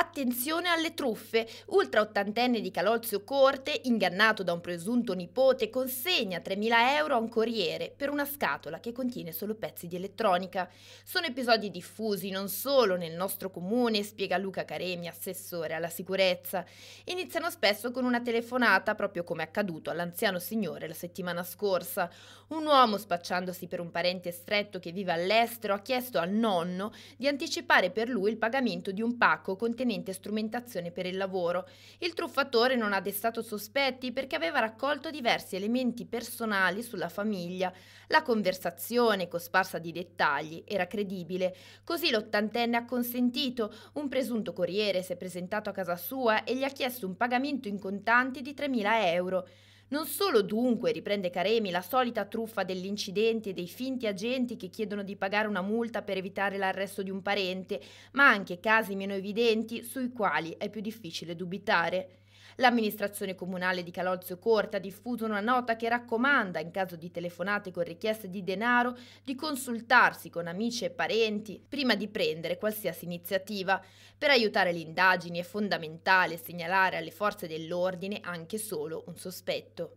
Attenzione alle truffe. Ultra ottantenne di Calolzio Corte, ingannato da un presunto nipote, consegna 3.000 euro a un corriere per una scatola che contiene solo pezzi di elettronica. Sono episodi diffusi non solo nel nostro comune, spiega Luca Caremi, assessore alla sicurezza. Iniziano spesso con una telefonata, proprio come è accaduto all'anziano signore la settimana scorsa. Un uomo, spacciandosi per un parente stretto che vive all'estero, ha chiesto al nonno di anticipare per lui il pagamento di un pacco contenente conveniente strumentazione per il lavoro. Il truffatore non ha destato sospetti perché aveva raccolto diversi elementi personali sulla famiglia. La conversazione, cosparsa di dettagli, era credibile. Così l'ottantenne ha consentito, un presunto corriere si è presentato a casa sua e gli ha chiesto un pagamento in contanti di 3.000 euro. Non solo dunque, riprende Caremi, la solita truffa dell'incidente e dei finti agenti che chiedono di pagare una multa per evitare l'arresto di un parente, ma anche casi meno evidenti sui quali è più difficile dubitare. L'amministrazione comunale di Calolzio Corta ha diffuso una nota che raccomanda, in caso di telefonate con richieste di denaro, di consultarsi con amici e parenti prima di prendere qualsiasi iniziativa. Per aiutare le indagini è fondamentale segnalare alle forze dell'ordine anche solo un sospetto.